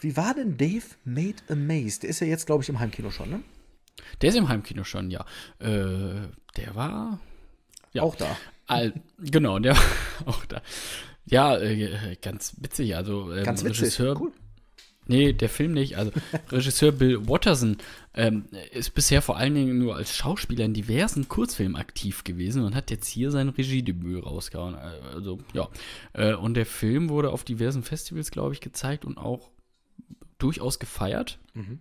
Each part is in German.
Wie war denn Dave Made Amazed? Der ist ja jetzt, glaube ich, im Heimkino schon, ne? Der ist im Heimkino schon, ja. Äh, der war. Ja. Auch da. All, genau, der war auch da. Ja, äh, ganz witzig. Also, ähm, ganz witzig. Regisseur. Cool. Nee, der Film nicht. Also Regisseur Bill Watterson ähm, ist bisher vor allen Dingen nur als Schauspieler in diversen Kurzfilmen aktiv gewesen und hat jetzt hier sein Regiedebüt rausgehauen. Äh, also ja, äh, und der Film wurde auf diversen Festivals, glaube ich, gezeigt und auch durchaus gefeiert. Mhm.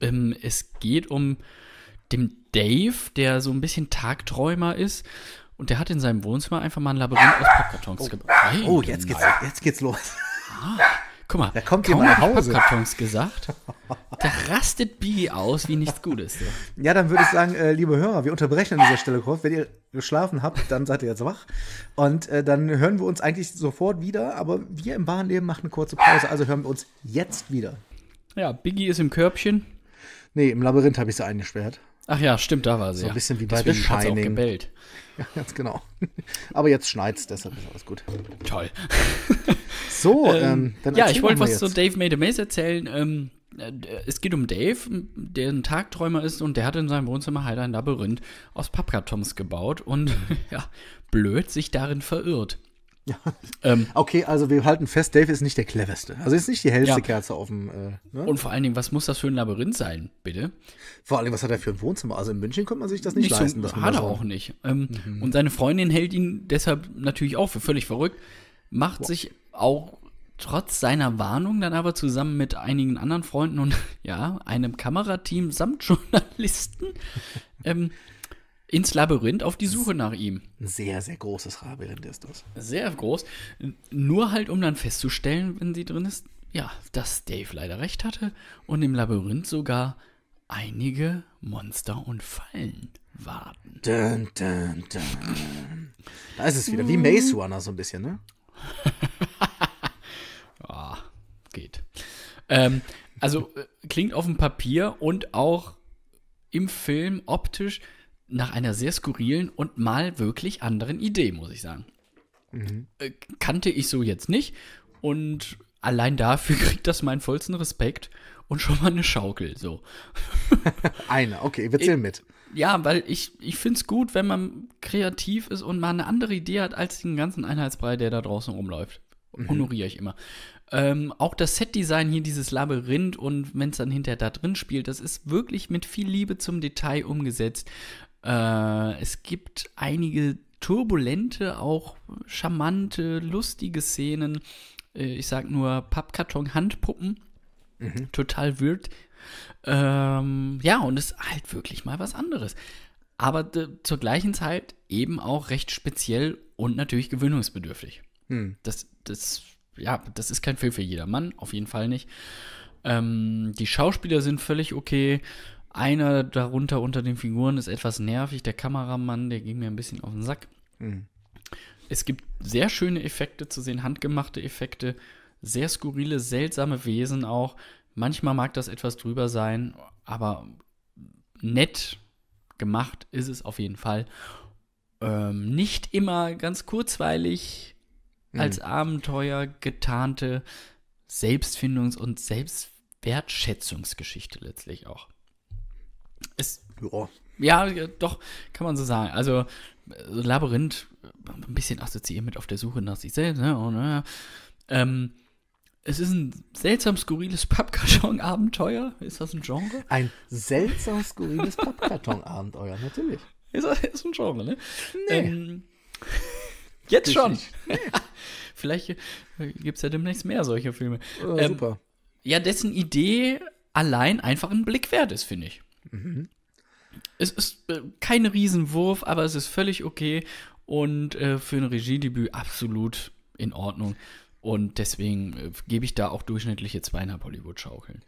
Ähm, es geht um dem Dave, der so ein bisschen Tagträumer ist. Und der hat in seinem Wohnzimmer einfach mal ein Labyrinth aus Pappkartons oh. gebaut. Oh, jetzt geht's, jetzt geht's los. Ah, guck mal, da kommt kaum nach Hause. Pappkartons gesagt, Da rastet Biggie aus wie nichts Gutes. So. Ja, dann würde ich sagen, äh, liebe Hörer, wir unterbrechen an dieser Stelle kurz. Wenn ihr geschlafen habt, dann seid ihr jetzt wach. Und äh, dann hören wir uns eigentlich sofort wieder, aber wir im Bahnleben machen eine kurze Pause, also hören wir uns jetzt wieder. Ja, Biggie ist im Körbchen. Nee, im Labyrinth habe ich sie eingesperrt. Ach ja, stimmt, da war sie. So ein bisschen wie bei Deswegen The Shining. Auch gebellt. Ja, ganz genau. Aber jetzt schneit es, deshalb ist alles gut. Toll. so, ähm, ähm, dann Ja, ich wollte was jetzt. zu Dave Made a Maze erzählen. Ähm, äh, es geht um Dave, der ein Tagträumer ist und der hat in seinem Wohnzimmer halt ein Labyrinth aus Pappkartons gebaut und ja, blöd sich darin verirrt. Ja. Ähm, okay, also wir halten fest, Dave ist nicht der cleverste. Also ist nicht die hellste ja. Kerze auf dem. Äh, ne? Und vor allen Dingen, was muss das für ein Labyrinth sein, bitte? Vor allen Dingen, was hat er für ein Wohnzimmer? Also in München konnte man sich das nicht, nicht leisten. So, das hat er auch nicht. Ähm, mhm. Und seine Freundin hält ihn deshalb natürlich auch für völlig verrückt, macht wow. sich auch trotz seiner Warnung dann aber zusammen mit einigen anderen Freunden und ja, einem Kamerateam samt Journalisten ähm, ins Labyrinth auf die Suche nach ihm. Ein sehr, sehr großes Labyrinth ist das. Sehr groß. Nur halt, um dann festzustellen, wenn sie drin ist, ja, dass Dave leider recht hatte und im Labyrinth sogar einige Monster und Fallen warten. Dun, dun, dun. Da ist es wieder, wie Maze Runner so ein bisschen, ne? Ähm, also äh, klingt auf dem Papier und auch im Film optisch nach einer sehr skurrilen und mal wirklich anderen Idee, muss ich sagen. Mhm. Äh, kannte ich so jetzt nicht und allein dafür kriegt das meinen vollsten Respekt und schon mal eine Schaukel so. eine, okay, wir zählen ich, mit. Ja, weil ich, ich finde es gut, wenn man kreativ ist und mal eine andere Idee hat als den ganzen Einheitsbrei, der da draußen rumläuft. Mhm. Honoriere ich immer. Ähm, auch das Setdesign hier, dieses Labyrinth und wenn es dann hinterher da drin spielt, das ist wirklich mit viel Liebe zum Detail umgesetzt. Äh, es gibt einige turbulente, auch charmante, lustige Szenen. Äh, ich sag nur Pappkarton, Handpuppen. Mhm. Total wild. Ähm, ja, und es ist halt wirklich mal was anderes. Aber äh, zur gleichen Zeit eben auch recht speziell und natürlich gewöhnungsbedürftig. Mhm. Das, das ja, das ist kein Film für jedermann, auf jeden Fall nicht. Ähm, die Schauspieler sind völlig okay. Einer darunter unter den Figuren ist etwas nervig. Der Kameramann, der ging mir ein bisschen auf den Sack. Mhm. Es gibt sehr schöne Effekte zu sehen, handgemachte Effekte, sehr skurrile, seltsame Wesen auch. Manchmal mag das etwas drüber sein, aber nett gemacht ist es auf jeden Fall. Ähm, nicht immer ganz kurzweilig, Mhm. als Abenteuer getarnte Selbstfindungs- und Selbstwertschätzungsgeschichte letztlich auch. Es, ja. ja, doch, kann man so sagen. Also äh, Labyrinth, äh, ein bisschen assoziiert mit auf der Suche nach sich selbst. Ne? Und, äh, oh, ne? ähm, es ist ein seltsam skurriles Pappkarton-Abenteuer. Ist das ein Genre? Ein seltsam skurriles Pappkarton-Abenteuer, natürlich. Ist, ist ein Genre, ne? Nee. Ähm, jetzt ich schon. Nee. Vielleicht äh, gibt es ja demnächst mehr solcher Filme. Oh, ähm, super. Ja, dessen Idee allein einfach ein Blick wert ist, finde ich. Mhm. Es ist äh, kein Riesenwurf, aber es ist völlig okay und äh, für ein Regiedebüt absolut in Ordnung. Und deswegen äh, gebe ich da auch durchschnittliche zweieinhalb Hollywood-Schaukeln.